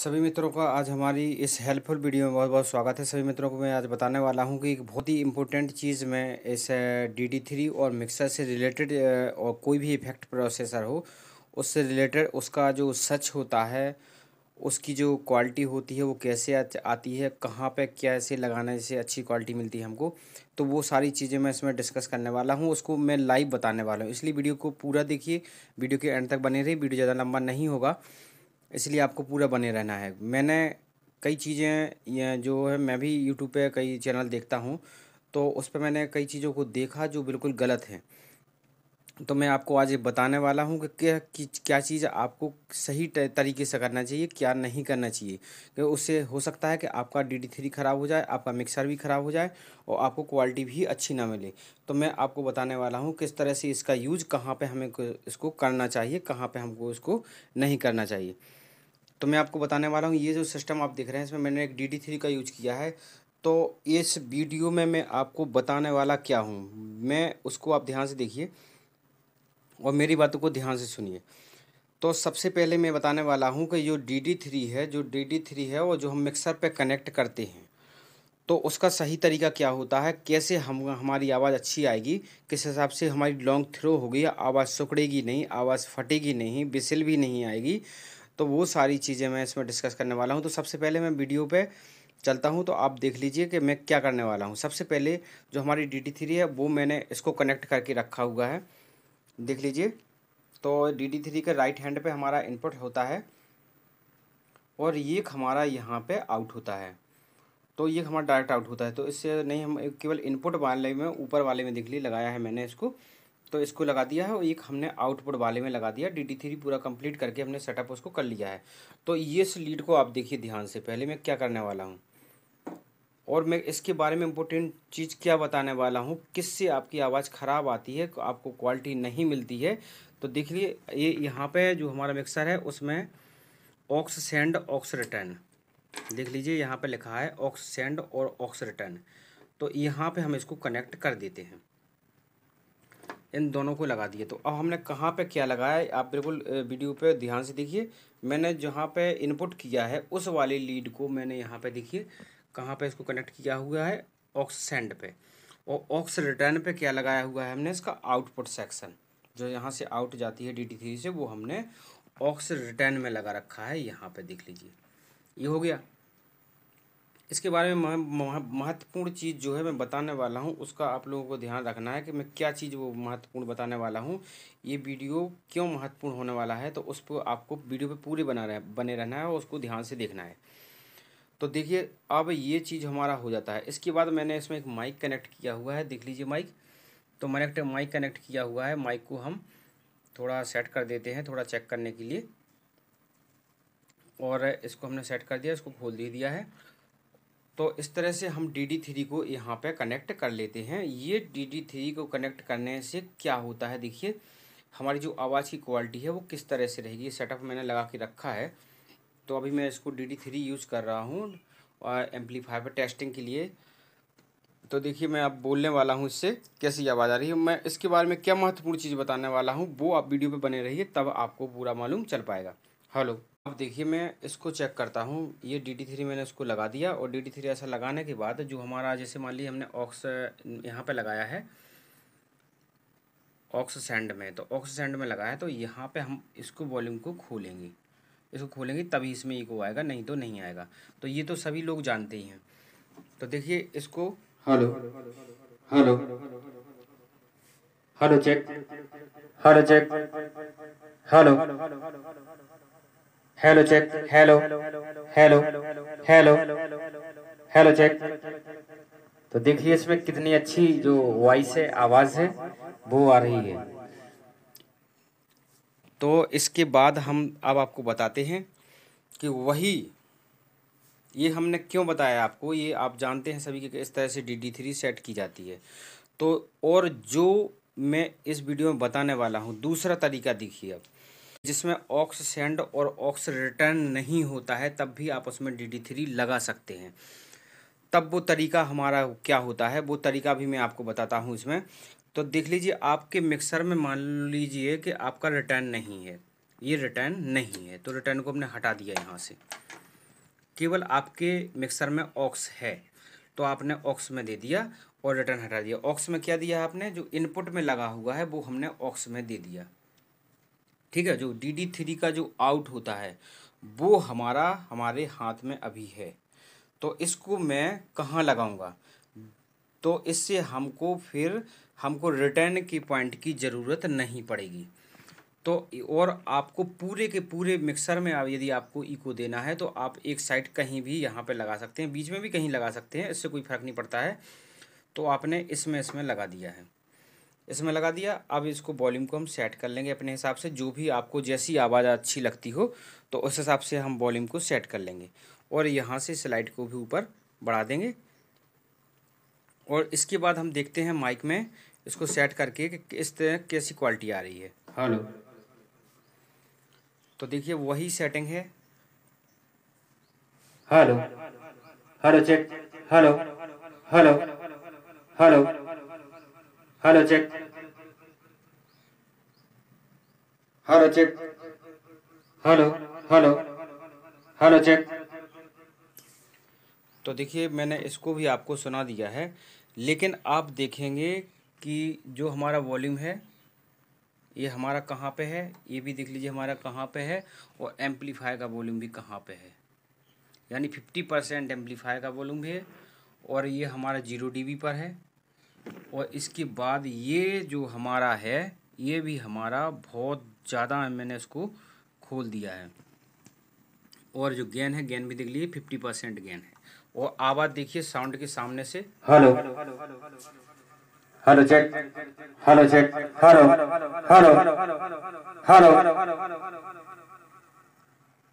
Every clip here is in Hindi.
सभी मित्रों का आज हमारी इस हेल्पफुल वीडियो में बहुत बहुत स्वागत है सभी मित्रों को मैं आज बताने वाला हूं कि एक बहुत ही इंपॉर्टेंट चीज़ में इस डी डी थ्री और मिक्सर से रिलेटेड और कोई भी इफेक्ट प्रोसेसर हो उससे रिलेटेड उसका जो सच होता है उसकी जो क्वालिटी होती है वो कैसे आती है कहाँ पे कैसे लगाने से अच्छी क्वालिटी मिलती है हमको तो वो सारी चीज़ें मैं इसमें डिस्कस करने वाला हूँ उसको मैं लाइव बताने वाला हूँ इसलिए वीडियो को पूरा देखिए वीडियो के एंड तक बने रही वीडियो ज़्यादा लंबा नहीं होगा इसलिए आपको पूरा बने रहना है मैंने कई चीज़ें जो है मैं भी यूट्यूब पे कई चैनल देखता हूँ तो उस पर मैंने कई चीज़ों को देखा जो बिल्कुल गलत है तो मैं आपको आज बताने वाला हूँ कि क्या क्या चीज़ आपको सही तरीके से करना चाहिए क्या नहीं करना चाहिए क्योंकि उससे हो सकता है कि आपका डी डी थ्री ख़राब हो जाए आपका मिक्सर भी ख़राब हो जाए और आपको क्वालिटी भी अच्छी ना मिले तो मैं आपको बताने वाला हूँ किस तरह से इसका यूज कहाँ पे हमें इसको करना चाहिए कहाँ पे हमको इसको नहीं करना चाहिए तो मैं आपको बताने वाला हूँ ये जो सिस्टम आप देख रहे हैं इसमें मैंने एक डी डी थ्री का यूज किया है तो इस वीडियो में मैं आपको बताने वाला क्या हूँ मैं उसको आप ध्यान से देखिए और मेरी बातों को ध्यान से सुनिए तो सबसे पहले मैं बताने वाला हूँ कि जो डी डी थ्री है जो डी डी थ्री है वो जो हम मिक्सर पे कनेक्ट करते हैं तो उसका सही तरीका क्या होता है कैसे हम हमारी आवाज़ अच्छी आएगी किस हिसाब से हमारी लॉन्ग थ्रो होगी आवाज़ सुकड़ेगी नहीं आवाज़ फटेगी नहीं बिसिल भी नहीं आएगी तो वो सारी चीज़ें मैं इसमें डिस्कस करने वाला हूँ तो सबसे पहले मैं वीडियो पर चलता हूँ तो आप देख लीजिए कि मैं क्या करने वाला हूँ सबसे पहले जो हमारी डी टी थ्री है वो मैंने इसको कनेक्ट करके रखा हुआ है देख लीजिए तो डी टी थ्री के राइट हैंड पर हमारा इनपुट होता है और ये हमारा यहाँ पर आउट होता है तो ये हमारा डायरेक्ट आउट होता है तो इससे नहीं हम केवल इनपुट वाले में ऊपर वाले में देख लीजिए लगाया है मैंने इसको तो इसको लगा दिया है और एक हमने आउटपुट वाले में लगा दिया डी डी थ्री पूरा कंप्लीट करके हमने सेटअप उसको कर लिया है तो ये लीड को आप देखिए ध्यान से पहले मैं क्या करने वाला हूँ और मैं इसके बारे में इम्पोर्टेंट चीज़ क्या बताने वाला हूँ किससे आपकी आवाज़ ख़राब आती है आपको क्वालिटी नहीं मिलती है तो देख लिए ये यहाँ पर जो हमारा मिक्सर है उसमें ऑक्स सेंड ऑक्स रिटर्न देख लीजिए यहाँ पर लिखा है ऑक्स सेंड और ऑक्स रिटर्न तो यहाँ पर हम इसको कनेक्ट कर देते हैं इन दोनों को लगा दिए तो अब हमने कहाँ पे क्या लगाया है? आप बिल्कुल वीडियो पे ध्यान से देखिए मैंने जहाँ पे इनपुट किया है उस वाली लीड को मैंने यहाँ पे देखिए कहाँ पे इसको कनेक्ट किया हुआ है ऑक्स सेंड पे और ऑक्स रिटर्न पे क्या लगाया हुआ है हमने इसका आउटपुट सेक्शन जो यहाँ से आउट जाती है डी थ्री से वो हमने ऑक्स रिटर्न में लगा रखा है यहाँ पर देख लीजिए ये हो गया इसके बारे में महत्वपूर्ण चीज़ जो है मैं बताने वाला हूँ उसका आप लोगों को ध्यान रखना है कि मैं क्या चीज़ वो महत्वपूर्ण बताने वाला हूँ ये वीडियो क्यों महत्वपूर्ण होने वाला है तो उस पर आपको वीडियो पे पूरे बना रह बने रहना है और उसको ध्यान से देखना है तो देखिए अब ये चीज़ हमारा हो जाता है इसके बाद मैंने इसमें एक माइक कनेक्ट किया हुआ है देख लीजिए माइक तो मैंने माइक कनेक्ट किया हुआ है माइक को हम थोड़ा सेट कर देते हैं थोड़ा चेक करने के लिए और इसको हमने सेट कर दिया इसको खोल दे दिया है तो इस तरह से हम डी डी थ्री को यहाँ पे कनेक्ट कर लेते हैं ये डी डी थ्री को कनेक्ट करने से क्या होता है देखिए हमारी जो आवाज़ की क्वालिटी है वो किस तरह से रहेगी ये सेटअप मैंने लगा के रखा है तो अभी मैं इसको डी डी थ्री यूज़ कर रहा हूँ एम्पलीफाई पर टेस्टिंग के लिए तो देखिए मैं अब बोलने वाला हूँ इससे कैसी आवाज़ आ रही है मैं इसके बारे में क्या महत्वपूर्ण चीज़ बताने वाला हूँ वो आप वीडियो पर बने रहिए तब आपको पूरा मालूम चल पाएगा हेलो अब देखिए मैं इसको चेक करता हूँ ये डी टी थ्री मैंने उसको लगा दिया और डी टी थ्री ऐसा लगाने के बाद जो हमारा जैसे मान ली हमने ऑक्स यहाँ पे लगाया है ऑक्स सेंड में तो ऑक्स सेंड में लगाया तो यहाँ पे हम इसको वॉल्यूम को खोलेंगे इसको खोलेंगे तभी इसमें ईको आएगा नहीं तो नहीं आएगा तो ये तो सभी लोग जानते ही हैं तो देखिए इसको hello hello hello check hello check hello hello check hello hello hello hello check तो देखिए इसमें कितनी अच्छी जो वॉइस है आवाज़ है वो आ रही है तो इसके बाद हम अब आपको बताते हैं कि वही ये हमने क्यों बताया आपको ये आप जानते हैं सभी के इस तरह से डी डी थ्री सेट की जाती है तो और जो मैं इस वीडियो में बताने वाला हूँ दूसरा तरीका देखिए आप जिसमें ऑक्स सेंड और ऑक्स रिटर्न नहीं होता है तब भी आप उसमें डी डी थ्री लगा सकते हैं तब वो तरीका हमारा क्या होता है वो तरीका भी मैं आपको बताता हूँ इसमें तो देख लीजिए आपके मिक्सर में मान लीजिए कि आपका रिटर्न नहीं है ये रिटर्न नहीं है तो रिटर्न को हमने हटा दिया यहाँ से केवल आपके मिक्सर में ऑक्स है तो आपने ऑक्स में दे दिया और रिटर्न हटा दिया ऑक्स में क्या दिया आपने जो इनपुट में लगा हुआ है वो हमने ऑक्स में दे दिया ठीक है जो डी डी थ्री का जो आउट होता है वो हमारा हमारे हाथ में अभी है तो इसको मैं कहाँ लगाऊंगा तो इससे हमको फिर हमको रिटर्न के पॉइंट की ज़रूरत नहीं पड़ेगी तो और आपको पूरे के पूरे मिक्सर में आप यदि आपको इको देना है तो आप एक साइड कहीं भी यहाँ पे लगा सकते हैं बीच में भी कहीं लगा सकते हैं इससे कोई फ़र्क नहीं पड़ता है तो आपने इसमें इसमें लगा दिया है इसमें लगा दिया अब इसको वॉल्यूम को हम सेट कर लेंगे अपने हिसाब से जो भी आपको जैसी आवाज़ अच्छी लगती हो तो उस हिसाब से हम वॉल्यूम को सेट कर लेंगे और यहाँ से स्लाइड को भी ऊपर बढ़ा देंगे और इसके बाद हम देखते हैं माइक में इसको सेट करके कि किस तरह कैसी क्वालिटी आ रही है हेलो तो देखिए वही सेटिंग है hello hello check hello hello hello hello check hello check hello hello hello check तो देखिए मैंने इसको भी आपको सुना दिया है लेकिन आप देखेंगे कि जो हमारा वॉल्यूम है ये हमारा कहाँ पे है ये भी देख लीजिए हमारा कहाँ पे है और एम्पलीफायर का वॉल्यूम भी कहाँ पे है यानी फिफ्टी परसेंट एम्पलीफायर का वॉल्यूम है और ये हमारा जीरो डीबी पर है और इसके बाद ये जो हमारा है ये भी हमारा बहुत ज़्यादा मैंने इसको खोल दिया है और जो गेन है गेन भी देख लीजिए फिफ्टी परसेंट गेन है और आवाज़ देखिए साउंड के सामने से hello hello check hello check hello hello hello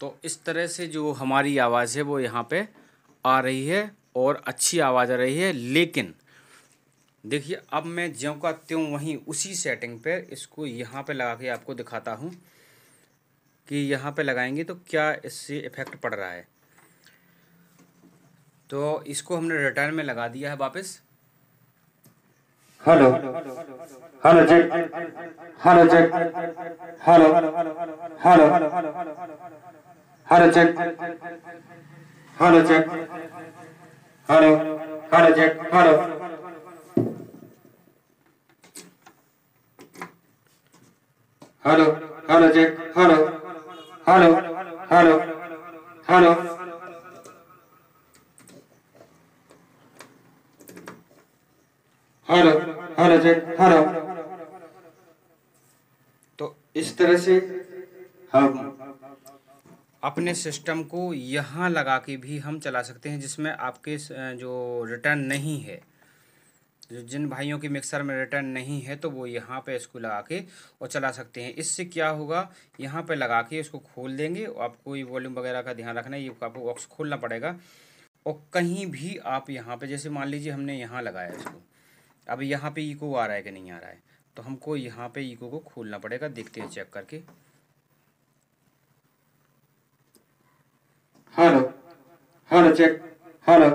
तो इस तरह से जो हमारी आवाज़ है वो यहाँ पे आ रही है और अच्छी आवाज़ आ रही है लेकिन देखिए अब मैं ज्यों का त्यों वहीं उसी सेटिंग पर इसको यहाँ पे लगा के आपको दिखाता हूँ कि यहाँ पे लगाएंगे तो क्या इससे इफ़ेक्ट पड़ रहा है तो इसको हमने रिटर्न में लगा दिया है वापस हेलो हेलो जी हेलो जी हेलो हेलो हेलो जी हेलो जी हेलो हेलो जी hello hello hello check hello hello hello hello hello hello check hello तो इस तरह से हम अपने सिस्टम को यहाँ लगा के भी हम चला सकते हैं जिसमें आपके जो रिटर्न नहीं है जिन भाइयों के मिक्सर में रिटर्न नहीं है तो वो यहाँ पे इसको लगा के और चला सकते हैं इससे क्या होगा यहाँ पे लगा के इसको खोल देंगे और आपको ये वॉल्यूम वगैरह का ध्यान रखना है ये आपको बॉक्स खोलना पड़ेगा और कहीं भी आप यहाँ पे जैसे मान लीजिए हमने यहाँ लगाया इसको अब यहाँ पे ईको आ रहा है कि नहीं आ रहा है तो हमको यहाँ पे ईको को खोलना पड़ेगा देखते हैं चेक करके hello hello check hello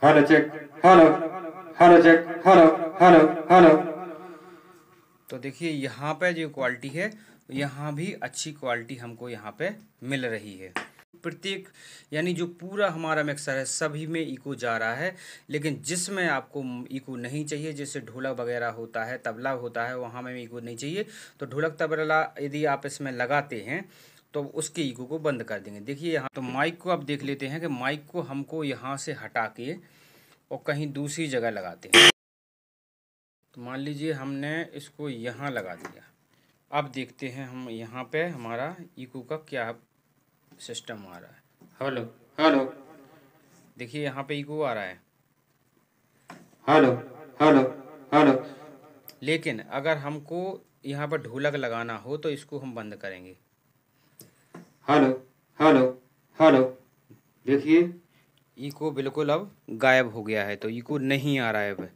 Hana check. hana, hana check. hana, hana, hana. तो देखिए यहाँ पे जो क्वालिटी है यहाँ भी अच्छी क्वालिटी हमको यहाँ पे मिल रही है प्रत्येक यानी जो पूरा हमारा मिक्सर है सभी में इको जा रहा है लेकिन जिसमें आपको इको नहीं चाहिए जैसे ढोलक वगैरह होता है तबला होता है वहाँ में इको नहीं चाहिए तो ढोलक तबला यदि आप इसमें लगाते हैं तो उसके ईगो को बंद कर देंगे देखिए यहाँ तो माइक को आप देख लेते हैं कि माइक को हमको यहाँ से हटा के और कहीं दूसरी जगह लगाते हैं तो मान लीजिए हमने इसको यहाँ लगा दिया अब देखते हैं हम यहाँ पे हमारा ईको का क्या सिस्टम आ रहा है हेलो हेलो देखिए यहाँ पे ईको आ रहा है हेलो हेलो हेलो लेकिन अगर हमको यहाँ पर ढोलक लगाना हो तो इसको हम बंद करेंगे हेलो हेलो हेलो देखिए इको बिल्कुल अब गायब हो गया है तो इको नहीं आ रहा है अब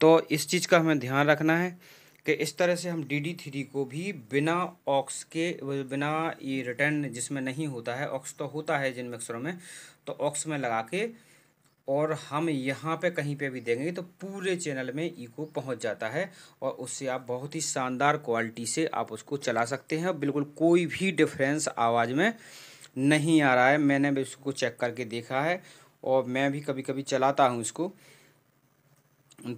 तो इस चीज़ का हमें ध्यान रखना है कि इस तरह से हम डी डी थ्री को भी बिना ऑक्स के बिना ये रिटर्न जिसमें नहीं होता है ऑक्स तो होता है जिन मिक्सरों में तो ऑक्स में लगा के और हम यहाँ पे कहीं पे भी देंगे तो पूरे चैनल में इको पहुँच जाता है और उससे आप बहुत ही शानदार क्वालिटी से आप उसको चला सकते हैं बिल्कुल कोई भी डिफरेंस आवाज़ में नहीं आ रहा है मैंने भी उसको चेक करके देखा है और मैं भी कभी कभी चलाता हूँ इसको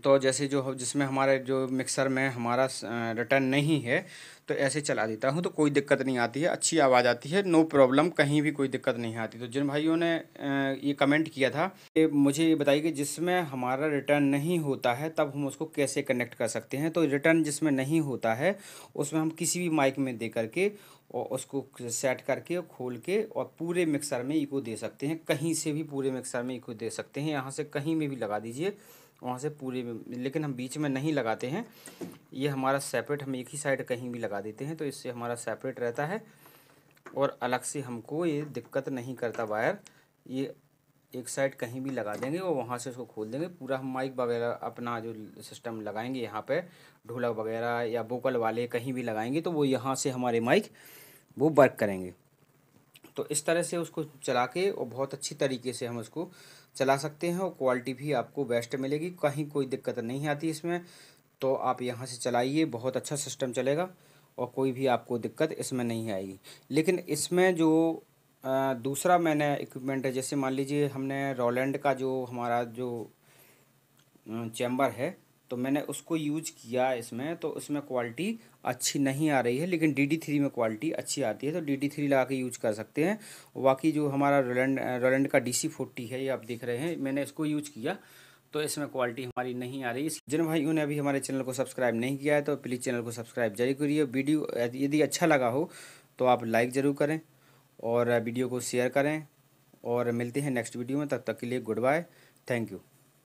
तो जैसे जो जिसमें हमारे जो मिक्सर में हमारा रिटर्न नहीं है तो ऐसे चला देता हूँ तो कोई दिक्कत नहीं आती है अच्छी आवाज़ आती है नो प्रॉब्लम कहीं भी कोई दिक्कत नहीं आती तो जिन भाइयों ने ये कमेंट किया था कि मुझे ये बताइए कि जिसमें हमारा रिटर्न नहीं होता है तब हम उसको कैसे कनेक्ट कर सकते हैं तो रिटर्न जिसमें नहीं होता है उसमें हम किसी भी माइक में दे करके और उसको सेट करके और खोल के और पूरे मिक्सर में इको दे सकते हैं कहीं से भी पूरे मिक्सर में इको दे सकते हैं यहाँ से कहीं में भी लगा दीजिए वहाँ से पूरे लेकिन हम बीच में नहीं लगाते हैं ये हमारा सेपरेट हम एक ही साइड कहीं भी लगा देते हैं तो इससे हमारा सेपरेट रहता है और अलग से हमको ये दिक्कत नहीं करता वायर ये एक साइड कहीं भी लगा देंगे और वहाँ से उसको खोल देंगे पूरा हम माइक वगैरह अपना जो सिस्टम लगाएंगे यहाँ पे ढोलक वगैरह या वोकल वाले कहीं भी लगाएंगे तो वो यहाँ से हमारे माइक वो वर्क करेंगे तो इस तरह से उसको चला के और बहुत अच्छी तरीके से हम उसको चला सकते हैं और क्वालिटी भी आपको बेस्ट मिलेगी कहीं कोई दिक्कत नहीं आती इसमें तो आप यहाँ से चलाइए बहुत अच्छा सिस्टम चलेगा और कोई भी आपको दिक्कत इसमें नहीं आएगी लेकिन इसमें जो दूसरा मैंने इक्विपमेंट है जैसे मान लीजिए हमने रोलैंड का जो हमारा जो चैम्बर है तो मैंने उसको यूज किया इसमें तो उसमें क्वालिटी अच्छी नहीं आ रही है लेकिन डी डी थ्री में क्वालिटी अच्छी आती है तो डी डी थ्री लगा के यूज कर सकते हैं बाकी जो हमारा रोलेंड रोलेंड का डी सी फोर्टी है ये आप देख रहे हैं मैंने इसको यूज किया तो इसमें क्वालिटी हमारी नहीं आ रही है जिन भाइयों ने अभी हमारे चैनल को सब्सक्राइब नहीं किया है तो प्लीज़ चैनल को सब्सक्राइब जरूर करिए वीडियो यदि अच्छा लगा हो तो आप लाइक ज़रूर करें और वीडियो को शेयर करें और मिलते हैं नेक्स्ट वीडियो में तब तक के लिए गुड बाय थैंक यू